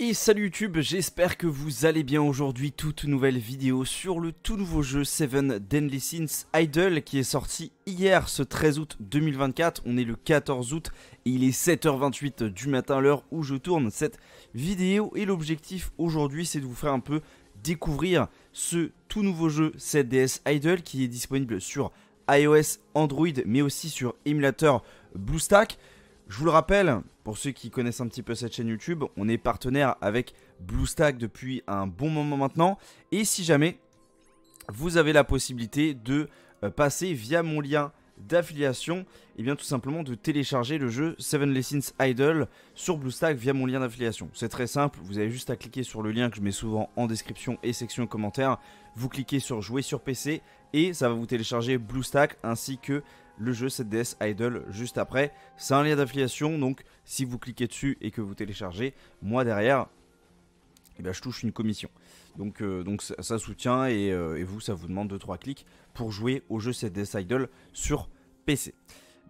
Et salut YouTube, j'espère que vous allez bien aujourd'hui, toute nouvelle vidéo sur le tout nouveau jeu Seven Deadly Sins Idle qui est sorti hier ce 13 août 2024, on est le 14 août et il est 7h28 du matin l'heure où je tourne cette vidéo et l'objectif aujourd'hui c'est de vous faire un peu découvrir ce tout nouveau jeu 7DS Idle qui est disponible sur iOS, Android mais aussi sur émulateur BlueStack. Je vous le rappelle, pour ceux qui connaissent un petit peu cette chaîne YouTube, on est partenaire avec BlueStack depuis un bon moment maintenant. Et si jamais vous avez la possibilité de euh, passer via mon lien d'affiliation, et eh bien tout simplement de télécharger le jeu Seven Lessons Idle sur BlueStack via mon lien d'affiliation. C'est très simple, vous avez juste à cliquer sur le lien que je mets souvent en description et section commentaires. Vous cliquez sur jouer sur PC et ça va vous télécharger BlueStack ainsi que le jeu 7DS Idle juste après. C'est un lien d'affiliation, donc si vous cliquez dessus et que vous téléchargez, moi derrière, eh bien, je touche une commission. Donc, euh, donc ça, soutient euh, et, vous, ça vous demande 2-3 clics pour jouer au jeu 7DS Idle sur PC.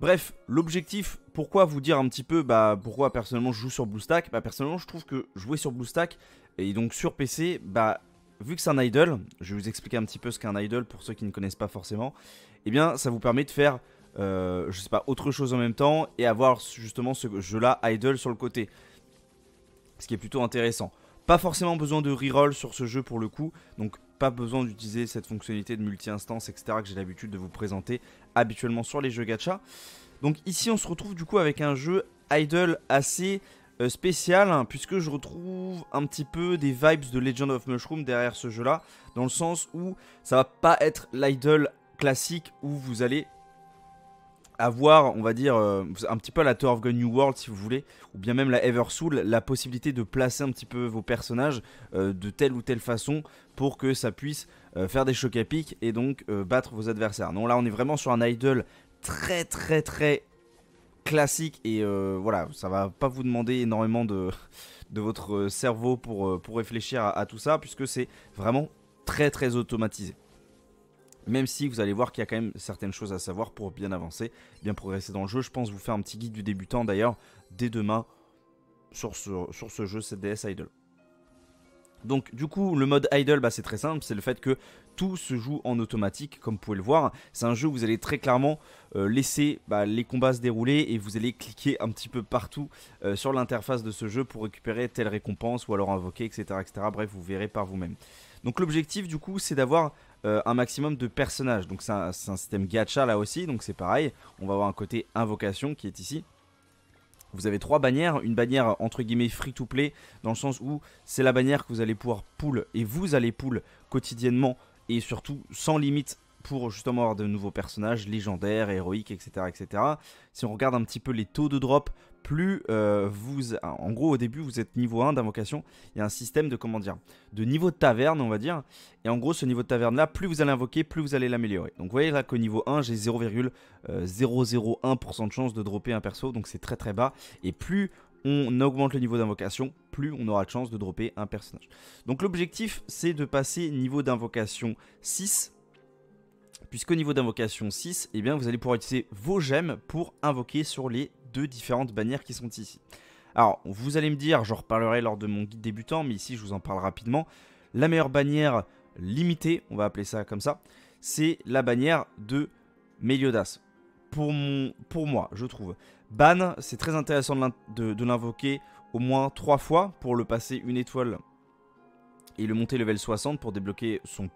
Bref, l'objectif, pourquoi vous dire un petit peu bah, pourquoi personnellement je joue sur BlueStack bah, Personnellement, je trouve que jouer sur BlueStack et donc sur PC, bah, vu que c'est un idle, je vais vous expliquer un petit peu ce qu'est un idle pour ceux qui ne connaissent pas forcément, eh bien ça vous permet de faire euh, je sais pas, autre chose en même temps et avoir justement ce jeu-là idle sur le côté. Ce qui est plutôt intéressant. Pas forcément besoin de reroll sur ce jeu pour le coup, donc pas besoin d'utiliser cette fonctionnalité de multi-instance, etc. que j'ai l'habitude de vous présenter habituellement sur les jeux gacha. Donc ici on se retrouve du coup avec un jeu idle assez euh, spécial hein, puisque je retrouve un petit peu des vibes de Legend of Mushroom derrière ce jeu là dans le sens où ça va pas être l'idle classique où vous allez avoir, on va dire, euh, un petit peu la Tower of the New World, si vous voulez, ou bien même la Soul, la possibilité de placer un petit peu vos personnages euh, de telle ou telle façon pour que ça puisse euh, faire des chocs à pic et donc battre vos adversaires. Non, là, on est vraiment sur un idle très, très, très classique et voilà, ça va pas vous demander énormément de, de votre cerveau pour, pour réfléchir à tout ça, puisque c'est vraiment très, très automatisé. Même si vous allez voir qu'il y a quand même certaines choses à savoir pour bien avancer, bien progresser dans le jeu. Je pense vous faire un petit guide du débutant d'ailleurs dès demain sur ce, sur ce jeu CDS Idol. Donc du coup le mode idle bah, c'est très simple, c'est le fait que tout se joue en automatique comme vous pouvez le voir. C'est un jeu où vous allez très clairement euh, laisser bah, les combats se dérouler et vous allez cliquer un petit peu partout euh, sur l'interface de ce jeu pour récupérer telle récompense ou alors invoquer etc. etc. Bref vous verrez par vous-même. Donc l'objectif du coup c'est d'avoir euh, un maximum de personnages. Donc c'est un système gacha là aussi donc c'est pareil. On va avoir un côté invocation qui est ici vous avez trois bannières. Une bannière entre guillemets free to play, dans le sens où c'est la bannière que vous allez pouvoir pull et vous allez pull quotidiennement et surtout sans limite pour justement avoir de nouveaux personnages légendaires, héroïques, etc. etc. Si on regarde un petit peu les taux de drop, plus euh, vous... En gros, au début, vous êtes niveau 1 d'invocation. Il y a un système de, comment dire, de niveau de taverne, on va dire. Et en gros, ce niveau de taverne-là, plus vous allez invoquer, plus vous allez l'améliorer. Donc vous voyez là qu'au niveau 1, j'ai 0,001% euh, de chance de dropper un perso. Donc c'est très très bas. Et plus on augmente le niveau d'invocation, plus on aura de chance de dropper un personnage. Donc l'objectif, c'est de passer niveau d'invocation 6 puisqu'au niveau d'invocation 6, eh bien, vous allez pouvoir utiliser vos gemmes pour invoquer sur les deux différentes bannières qui sont ici. Alors, vous allez me dire, j'en reparlerai lors de mon guide débutant, mais ici je vous en parle rapidement, la meilleure bannière limitée, on va appeler ça comme ça, c'est la bannière de Meliodas. Pour, mon, pour moi, je trouve. Ban, c'est très intéressant de l'invoquer au moins 3 fois pour le passer une étoile et le monter level 60 pour débloquer son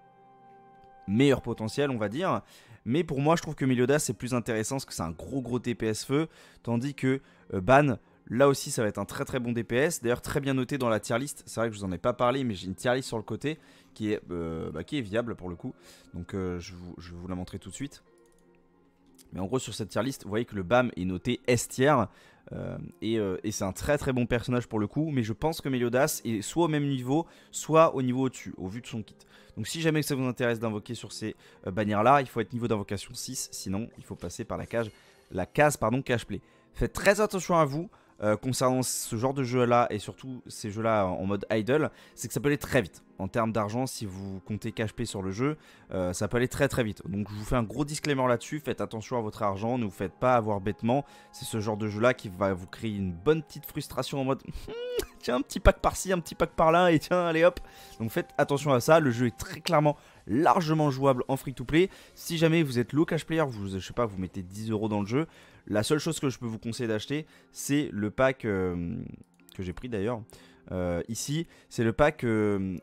meilleur potentiel, on va dire. Mais pour moi, je trouve que Meliodas c'est plus intéressant parce que c'est un gros gros DPS feu, tandis que euh, Ban, là aussi, ça va être un très très bon DPS. D'ailleurs, très bien noté dans la tier list. C'est vrai que je vous en ai pas parlé, mais j'ai une tier list sur le côté qui est, euh, bah, qui est viable pour le coup. Donc euh, je, vous, je vais vous la montrer tout de suite. Mais en gros, sur cette tier list, vous voyez que le BAM est noté S tier. Euh, euh, et, c'est un très très bon personnage pour le coup, mais je pense que Meliodas est soit au même niveau, soit au niveau au-dessus, au vu de son kit. Donc si jamais ça vous intéresse d'invoquer sur ces euh, bannières-là, il faut être niveau d'invocation 6, sinon il faut passer par la cage, la case pardon, cache play. Faites très attention à vous, euh, concernant ce genre de jeu-là et surtout ces jeux-là en mode idle, c'est que ça peut aller très vite. En termes d'argent, si vous comptez KHP sur le jeu, euh, ça peut aller très très vite. Donc je vous fais un gros disclaimer là-dessus, faites attention à votre argent, ne vous faites pas avoir bêtement. C'est ce genre de jeu-là qui va vous créer une bonne petite frustration en mode tiens, un petit pack par-ci, un petit pack par-là, et tiens, allez hop. Donc faites attention à ça, le jeu est très clairement largement jouable en free-to-play. Si jamais vous êtes low cash player, vous, je sais pas, vous mettez 10 euros dans le jeu, la seule chose que je peux vous conseiller d'acheter, c'est le pack euh, que j'ai pris d'ailleurs. Euh, ici, c'est le pack euh,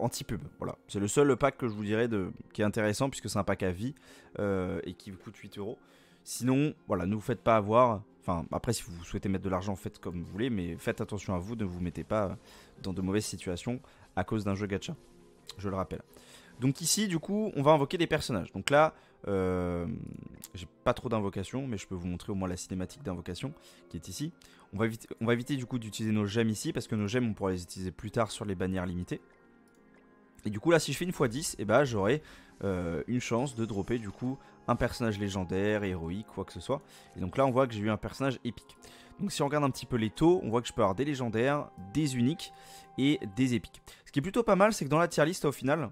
anti-pub. Voilà, c'est le seul pack que je vous dirais de, qui est intéressant puisque c'est un pack à vie et qui vous coûte 8 euros. Sinon, voilà, ne vous faites pas avoir. Enfin, après, si vous souhaitez mettre de l'argent, faites comme vous voulez, mais faites attention à vous, ne vous mettez pas dans de mauvaises situations à cause d'un jeu gacha. Je le rappelle. Donc ici, du coup, on va invoquer des personnages. Donc là, euh, j'ai pas trop d'invocations, mais je peux vous montrer au moins la cinématique d'invocation qui est ici. On va, éviter, du coup d'utiliser nos gemmes ici, parce que nos gemmes, on pourra les utiliser plus tard sur les bannières limitées. Et du coup, là, si je fais une fois 10, et eh ben, j'aurai euh, une chance de dropper du coup un personnage légendaire, héroïque, quoi que ce soit. Et donc là, on voit que j'ai eu un personnage épique. Donc si on regarde un petit peu les taux, on voit que je peux avoir des légendaires, des uniques et des épiques. Ce qui est plutôt pas mal, c'est que dans la tier list, au final,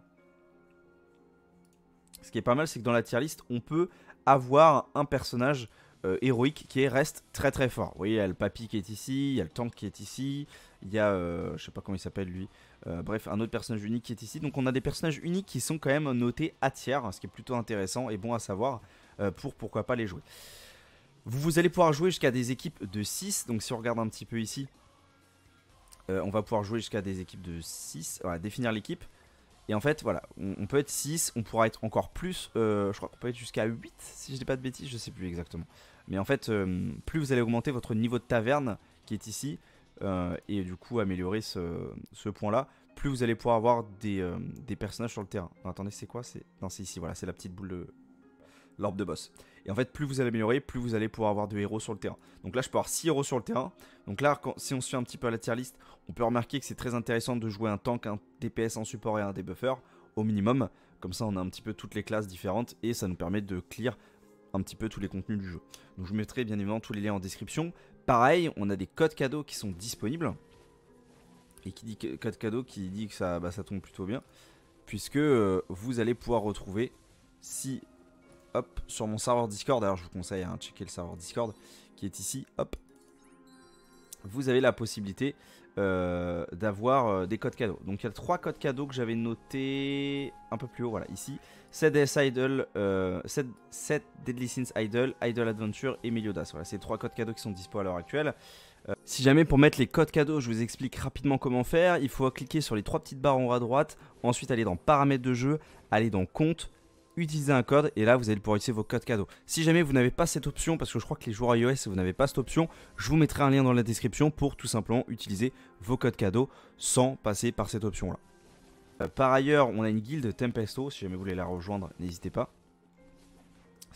ce qui est pas mal, c'est que dans la tier list, on peut avoir un personnage euh, héroïque qui reste très très fort. Vous voyez, il y a le papy qui est ici, il y a le tank qui est ici, il y a, euh, je sais pas comment il s'appelle lui, euh, bref, un autre personnage unique qui est ici. Donc on a des personnages uniques qui sont quand même notés à tiers, ce qui est plutôt intéressant et bon à savoir pour pourquoi pas les jouer. Vous, vous allez pouvoir jouer jusqu'à des équipes de 6, donc si on regarde un petit peu ici, on va pouvoir jouer jusqu'à des équipes de 6, voilà, définir l'équipe. Et en fait, voilà, on, peut être 6, on pourra être encore plus, euh, je crois qu'on peut être jusqu'à 8, si je dis pas de bêtises, je sais plus exactement. Mais en fait, euh, plus vous allez augmenter votre niveau de taverne qui est ici, euh, et du coup améliorer ce, point-là, plus vous allez pouvoir avoir des, personnages sur le terrain. attendez, c'est quoi C'est ici, voilà, c'est la petite boule de, l'orbe de boss. Et en fait, plus vous allez améliorer, plus vous allez pouvoir avoir de héros sur le terrain. Donc là, je peux avoir 6 héros sur le terrain. Donc là, si on se fait un petit peu à la tier list, on peut remarquer que c'est très intéressant de jouer un tank, un DPS, en support et un debuffer au minimum. Comme ça, on a un petit peu toutes les classes différentes et ça nous permet de clear un petit peu tous les contenus du jeu. Donc je vous mettrai bien évidemment tous les liens en description. Pareil, on a des codes cadeaux qui sont disponibles. Et qui dit que, code cadeau qui dit que ça, bah, ça tombe plutôt bien. Puisque euh, vous allez pouvoir retrouver, si hop, sur mon serveur Discord, Alors je vous conseille à hein, checker le serveur Discord qui est ici, hop, vous avez la possibilité euh, d'avoir euh, des codes cadeaux. Donc il y a trois codes cadeaux que j'avais noté un peu plus haut, voilà, ici. 7 Idle, euh, Deadly Sins Idle, Idle Adventure et Meliodas. Voilà, c'est trois codes cadeaux qui sont dispo à l'heure actuelle. Si jamais pour mettre les codes cadeaux, je vous explique rapidement comment faire. Il faut cliquer sur les trois petites barres en haut à droite, ensuite aller dans paramètres de jeu, aller dans compte, utiliser un code et là vous allez pouvoir utiliser vos codes cadeaux. Si jamais vous n'avez pas cette option, parce que je crois que les joueurs iOS vous n'avez pas cette option, je vous mettrai un lien dans la description pour tout simplement utiliser vos codes cadeaux sans passer par cette option là. Euh, par ailleurs, on a une guilde Tempesto, si jamais vous voulez la rejoindre, n'hésitez pas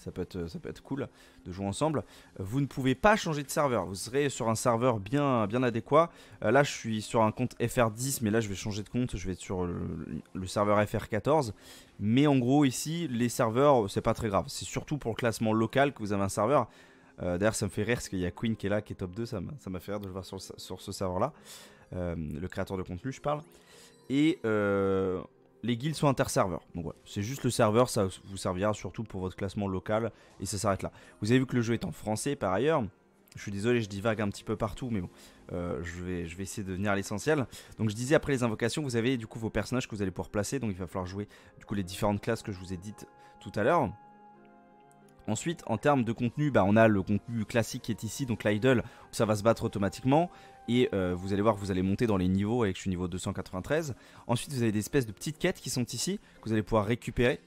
ça peut, être, ça peut être cool de jouer ensemble. Vous ne pouvez pas changer de serveur, vous serez sur un serveur bien, bien adéquat. Euh, là, je suis sur un compte FR10, mais là, je vais changer de compte, je vais être sur le, serveur FR14. Mais en gros, ici, les serveurs, c'est pas très grave. C'est surtout pour le classement local que vous avez un serveur. Euh, d'ailleurs, ça me fait rire parce qu'il y a Queen qui est là, qui est top 2, ça m'a fait rire de le voir sur, ce serveur-là. Euh, le créateur de contenu, je parle. Et les guilds sont inter Donc c'est juste le serveur, ça vous servira surtout pour votre classement local et ça s'arrête là. Vous avez vu que le jeu est en français par ailleurs. Je suis désolé, je divague un petit peu partout, mais bon, euh, je, vais, je vais essayer de venir à l'essentiel. Donc je disais après les invocations, vous avez du coup vos personnages que vous allez pouvoir placer, donc il va falloir jouer du coup les différentes classes que je vous ai dites tout à l'heure. Ensuite, en termes de contenu, bah, on a le contenu classique qui est ici, donc l'idle, où ça va se battre automatiquement. Et euh, vous allez voir, vous allez monter dans les niveaux avec je niveau 293. Ensuite, vous avez des espèces de petites quêtes qui sont ici, que vous allez pouvoir récupérer.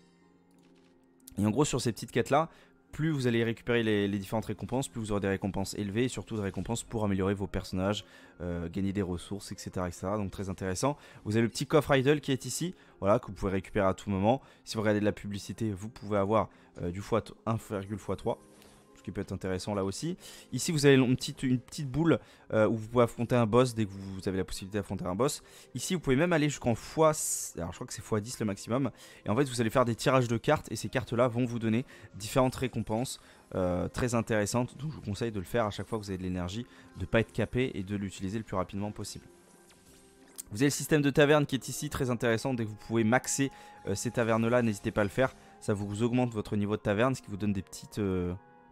Et en gros, sur ces petites quêtes-là, plus vous allez récupérer les, différentes récompenses, plus vous aurez des récompenses élevées et surtout des récompenses pour améliorer vos personnages, euh, gagner des ressources, etc., Donc très intéressant. Vous avez le petit coffre idle qui est ici, voilà, que vous pouvez récupérer à tout moment. Si vous regardez de la publicité, vous pouvez avoir euh, du x 3 qui peut être intéressant là aussi. Ici, vous avez une petite, boule euh, où vous pouvez affronter un boss dès que vous avez la possibilité d'affronter un boss. Ici, vous pouvez même aller jusqu'en fois, Alors, je crois que c'est x10 le maximum. Et en fait, vous allez faire des tirages de cartes et ces cartes-là vont vous donner différentes récompenses euh, très intéressantes. Donc, je vous conseille de le faire à chaque fois que vous avez de l'énergie, de ne pas être capé et de l'utiliser le plus rapidement possible. Vous avez le système de taverne qui est ici très intéressant. Dès que vous pouvez maxer euh, ces tavernes-là, n'hésitez pas à le faire. Ça vous augmente votre niveau de taverne, ce qui vous donne des petites,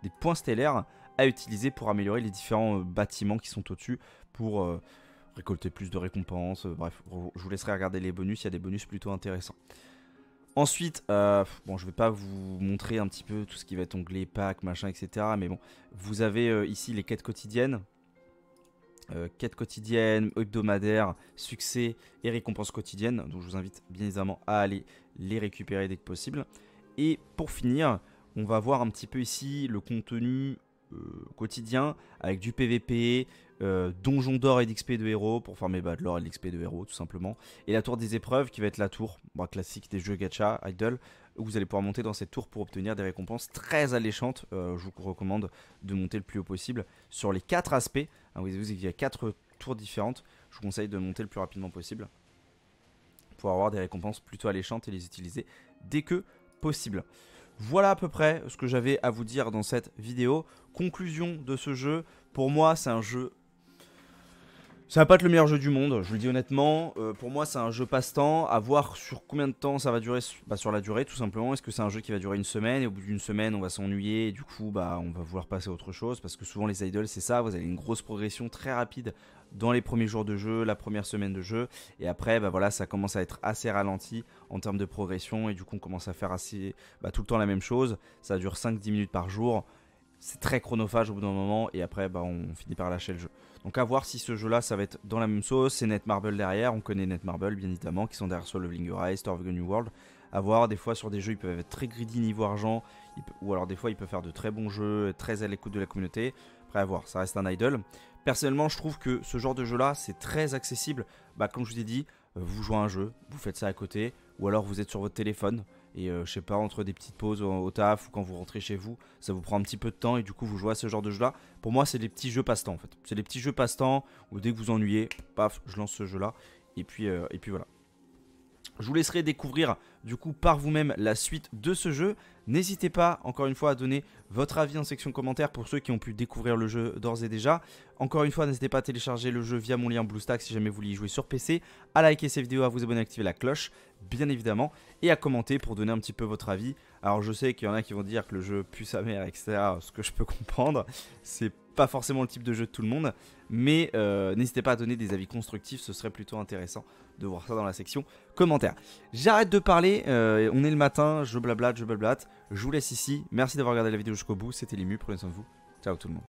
points stellaires à utiliser pour améliorer les différents euh, bâtiments qui sont au-dessus pour euh, récolter plus de récompenses. Euh, bref, je vous laisserai regarder les bonus, il y a des bonus plutôt intéressants. Ensuite, bon, je vais pas vous montrer un petit peu tout ce qui va être onglet, pack, machin, etc. Mais bon, vous avez ici les quêtes quotidiennes. quêtes quotidiennes, hebdomadaires, succès et récompenses quotidiennes. Donc je vous invite bien évidemment à aller les récupérer dès que possible. Et pour finir, on va voir un petit peu ici le contenu euh, quotidien avec du PVP, euh, donjon d'or et d'XP de héros pour former bah, de l'or et de l'XP de héros tout simplement. Et la tour des épreuves qui va être la tour classique des jeux gacha, idle, où vous allez pouvoir monter dans cette tour pour obtenir des récompenses très alléchantes. Euh, je vous recommande de monter le plus haut possible sur les 4 aspects. Ah vous voyez qu'il y a 4 tours différentes. Je vous conseille de monter le plus rapidement possible pour avoir des récompenses plutôt alléchantes et les utiliser dès que possible. Voilà à peu près ce que j'avais à vous dire dans cette vidéo. Conclusion de ce jeu, pour moi c'est un jeu ça va pas être le meilleur jeu du monde, je vous le dis honnêtement. Euh, pour moi, c'est un jeu passe-temps. À voir sur combien de temps ça va durer, bah, sur la durée, tout simplement. Est-ce que c'est un jeu qui va durer une semaine et au bout d'une semaine, on va s'ennuyer et du coup, bah, on va vouloir passer à autre chose Parce que souvent, les idols, c'est ça. Vous avez une grosse progression très rapide dans les premiers jours de jeu, la première semaine de jeu. Et après, bah, voilà, ça commence à être assez ralenti en termes de progression et du coup, on commence à faire assez, bah, tout le temps la même chose. Ça dure 5-10 minutes par jour c'est très chronophage au bout d'un moment et après bah, on finit par lâcher le jeu. Donc à voir si ce jeu là ça va être dans la même sauce, c'est Netmarble derrière, on connaît Netmarble bien évidemment qui sont derrière Soul Leveling Your Eyes, of the New World. À voir, des fois sur des jeux ils peuvent être très greedy niveau argent ou alors des fois ils peuvent faire de très bons jeux, très à l'écoute de la communauté. Après à voir, ça reste un idol. Personnellement, je trouve que ce genre de jeu là c'est très accessible. Bah, comme je vous ai dit, euh, vous jouez à un jeu, vous faites ça à côté ou alors vous êtes sur votre téléphone et euh, je sais pas, entre des petites pauses au, taf ou quand vous rentrez chez vous, ça vous prend un petit peu de temps et du coup vous jouez à ce genre de jeu là. Pour moi, c'est des petits jeux passe-temps en fait. C'est des petits jeux passe-temps où dès que vous ennuyez, paf, je lance ce jeu là. Et puis, euh, et puis voilà. Je vous laisserai découvrir du coup par vous-même la suite de ce jeu. N'hésitez pas encore une fois à donner votre avis en section commentaire pour ceux qui ont pu découvrir le jeu d'ores et déjà. Encore une fois, n'hésitez pas à télécharger le jeu via mon lien BlueStack si jamais vous voulez y jouer sur PC, à liker ces vidéos, à vous abonner, à activer la cloche bien évidemment, et à commenter pour donner un petit peu votre avis. Alors je sais qu'il y en a qui vont dire que le jeu pue sa mère, etc. Ce que je peux comprendre, c'est pas forcément le type de jeu de tout le monde, mais euh, n'hésitez pas à donner des avis constructifs, ce serait plutôt intéressant de voir ça dans la section commentaires. J'arrête de parler, euh, on est le matin, je blablate, je blablate, je vous laisse ici, merci d'avoir regardé la vidéo jusqu'au bout, c'était Limu, prenez soin de vous, ciao tout le monde.